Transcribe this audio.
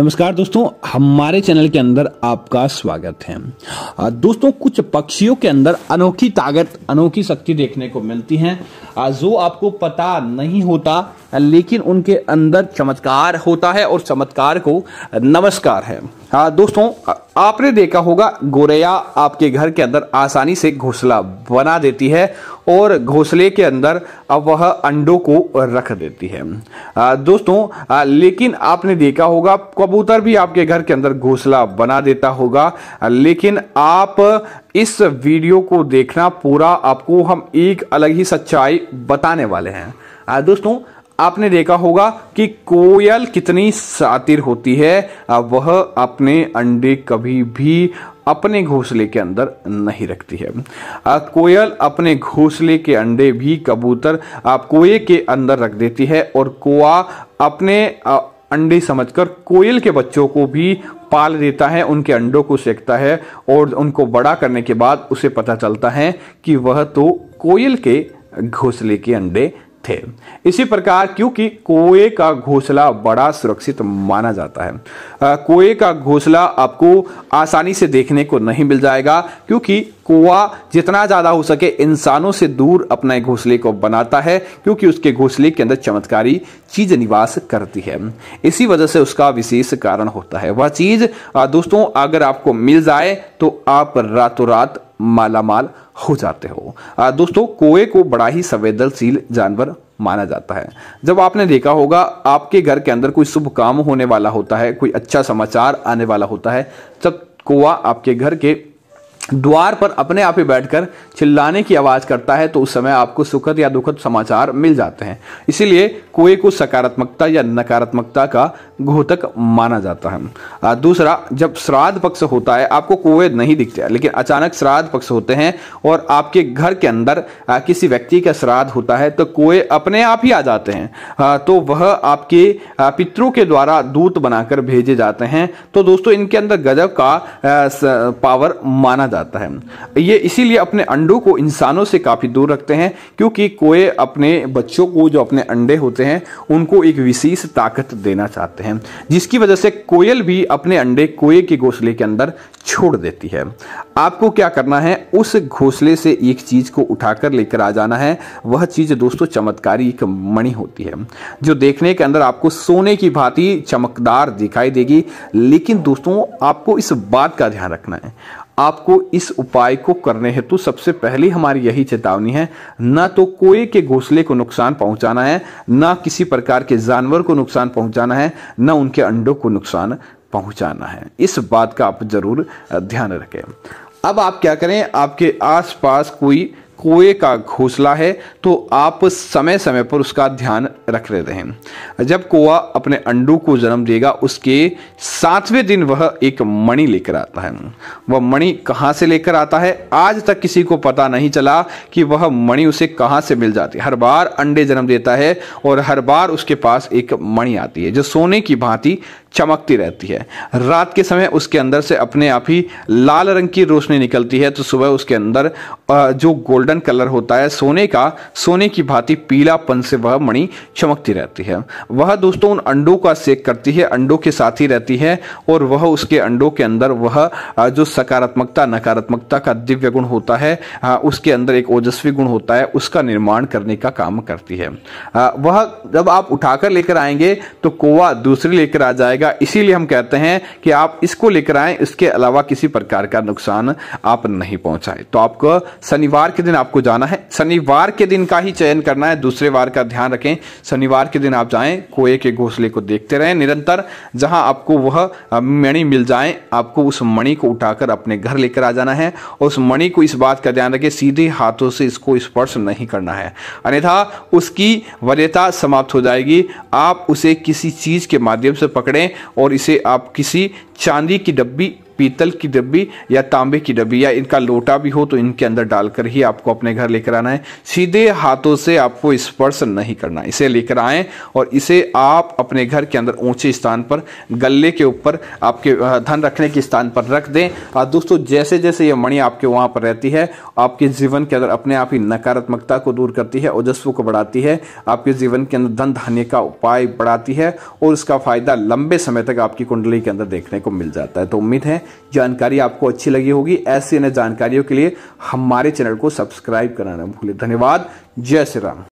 नमस्कार दोस्तों हमारे चैनल के अंदर आपका स्वागत है दोस्तों कुछ पक्षियों के अंदर अनोखी ताकत अनोखी शक्ति देखने को मिलती है जो आपको पता नहीं होता लेकिन उनके अंदर चमत्कार होता है और चमत्कार को नमस्कार है हाँ दोस्तों आपने देखा होगा गोरैया आपके घर के अंदर आसानी से घोंसला बना देती है और घोंसले के अंदर अब वह अंडों को रख देती है आ, दोस्तों आ, लेकिन आपने देखा होगा कबूतर भी आपके घर के अंदर घोंसला बना देता होगा लेकिन आप इस वीडियो को देखना पूरा आपको हम एक अलग ही सच्चाई बताने वाले हैं आ, दोस्तों आपने देखा होगा कि कोयल कितनी शातिर होती है वह अपने अंडे कभी भी अपने घोंसले के अंदर नहीं रखती है कोयल अपने घोंसले के अंडे भी कबूतर कोए के अंदर रख देती है और कोआ अपने अंडे समझकर कोयल के बच्चों को भी पाल देता है उनके अंडों को सेकता है और उनको बड़ा करने के बाद उसे पता चलता है कि वह तो कोयल के घोंसले के अंडे थे इसी प्रकार क्योंकि कोए का घोंसला बड़ा सुरक्षित माना जाता है कोए का घोंसला आपको आसानी से देखने को नहीं मिल जाएगा क्योंकि कुआ जितना ज़्यादा हो सके इंसानों से दूर अपने घोंसले को बनाता है क्योंकि उसके घोंसले के अंदर चमत्कारी चीज़ निवास करती है इसी वजह से उसका विशेष कारण होता है वह चीज़ दोस्तों अगर आपको मिल जाए तो आप रातों रात मालामाल हो जाते हो दोस्तों कोए को बड़ा ही संवेदनशील जानवर माना जाता है जब आपने देखा होगा आपके घर के अंदर कोई शुभ काम होने वाला होता है कोई अच्छा समाचार आने वाला होता है तब कोआ आपके घर के द्वार पर अपने आप ही बैठकर चिल्लाने की आवाज करता है तो उस समय आपको सुखद या दुखद समाचार मिल जाते हैं इसीलिए कुएं को सकारात्मकता या नकारात्मकता का घोतक माना जाता है दूसरा जब श्राद्ध पक्ष होता है आपको कुएं नहीं दिखते लेकिन अचानक श्राद्ध पक्ष होते हैं और आपके घर के अंदर किसी व्यक्ति का श्राद्ध होता है तो कुएं अपने आप ही आ जाते हैं तो वह आपके पितरों के द्वारा दूत बनाकर भेजे जाते हैं तो दोस्तों इनके अंदर गजब का पावर माना जाता जाता है ये इसीलिए अपने अंडों को इंसानों से काफ़ी दूर रखते हैं क्योंकि कोए अपने बच्चों को जो अपने अंडे होते हैं उनको एक विशेष ताकत देना चाहते हैं जिसकी वजह से कोयल भी अपने अंडे कोए के घोंसले के अंदर छोड़ देती है आपको क्या करना है उस घोंसले से एक चीज़ को उठाकर लेकर आ जाना है वह चीज़ दोस्तों चमत्कारी एक मणि होती है जो देखने के अंदर आपको सोने की भांति चमकदार दिखाई देगी लेकिन दोस्तों आपको इस बात का ध्यान रखना है आपको इस उपाय को करने हेतु सबसे पहली हमारी यही चेतावनी है ना तो कोई के घोंसले को नुकसान पहुंचाना है ना किसी प्रकार के जानवर को नुकसान पहुंचाना है ना उनके अंडों को नुकसान पहुंचाना है इस बात का आप जरूर ध्यान रखें अब आप क्या करें आपके आसपास कोई कोए का घोंसला है तो आप समय समय पर उसका ध्यान रख रहे रहें जब कोआ अपने अंडों को जन्म देगा उसके सातवें दिन वह एक मणि लेकर आता है वह मणि कहाँ से लेकर आता है आज तक किसी को पता नहीं चला कि वह मणि उसे कहाँ से मिल जाती है हर बार अंडे जन्म देता है और हर बार उसके पास एक मणि आती है जो सोने की भांति चमकती रहती है रात के समय उसके अंदर से अपने आप ही लाल रंग की रोशनी निकलती है तो सुबह उसके अंदर जो गोल्डन कलर होता है सोने का सोने की भांति पीलापन से वह मणि चमकती रहती है वह दोस्तों उन अंडों का सेक करती है अंडों के साथ ही रहती है और वह उसके अंडों के अंदर वह जो सकारात्मकता नकारात्मकता का दिव्य गुण होता है उसके अंदर एक ओजस्वी गुण होता है उसका निर्माण करने का काम करती है वह जब आप उठाकर लेकर आएंगे तो कोवा दूसरी लेकर आ जाएगा जाएगा इसीलिए हम कहते हैं कि आप इसको लेकर आए इसके अलावा किसी प्रकार का नुकसान आप नहीं पहुंचाए तो आपको शनिवार के दिन आपको जाना है शनिवार के दिन का ही चयन करना है दूसरे वार का ध्यान रखें शनिवार के दिन आप जाएं कोए के घोंसले को देखते रहें निरंतर जहां आपको वह मणि मिल जाए आपको उस मणि को उठाकर अपने घर लेकर आ जाना है और उस मणि को इस बात का ध्यान रखें सीधे हाथों से इसको स्पर्श इस नहीं करना है अन्यथा उसकी वरीयता समाप्त हो जाएगी आप उसे किसी चीज़ के माध्यम से पकड़ें और इसे आप किसी चांदी की डब्बी पीतल की डब्बी या तांबे की डब्बी या इनका लोटा भी हो तो इनके अंदर डालकर ही आपको अपने घर लेकर आना है सीधे हाथों से आपको स्पर्श नहीं करना इसे लेकर आए और इसे आप अपने घर के अंदर ऊंचे स्थान पर गले के ऊपर आपके धन रखने के स्थान पर रख दें और दोस्तों जैसे जैसे ये मणि आपके वहां पर रहती है आपके जीवन के अंदर अपने आप ही नकारात्मकता को दूर करती है ओजस्व को बढ़ाती है आपके जीवन के अंदर धन धान्य का उपाय बढ़ाती है और उसका फायदा लंबे समय तक आपकी कुंडली के अंदर देखने को मिल जाता है तो उम्मीद है जानकारी आपको अच्छी लगी होगी ऐसी अन्य जानकारियों के लिए हमारे चैनल को सब्सक्राइब करना ना भूलें धन्यवाद जय श्री राम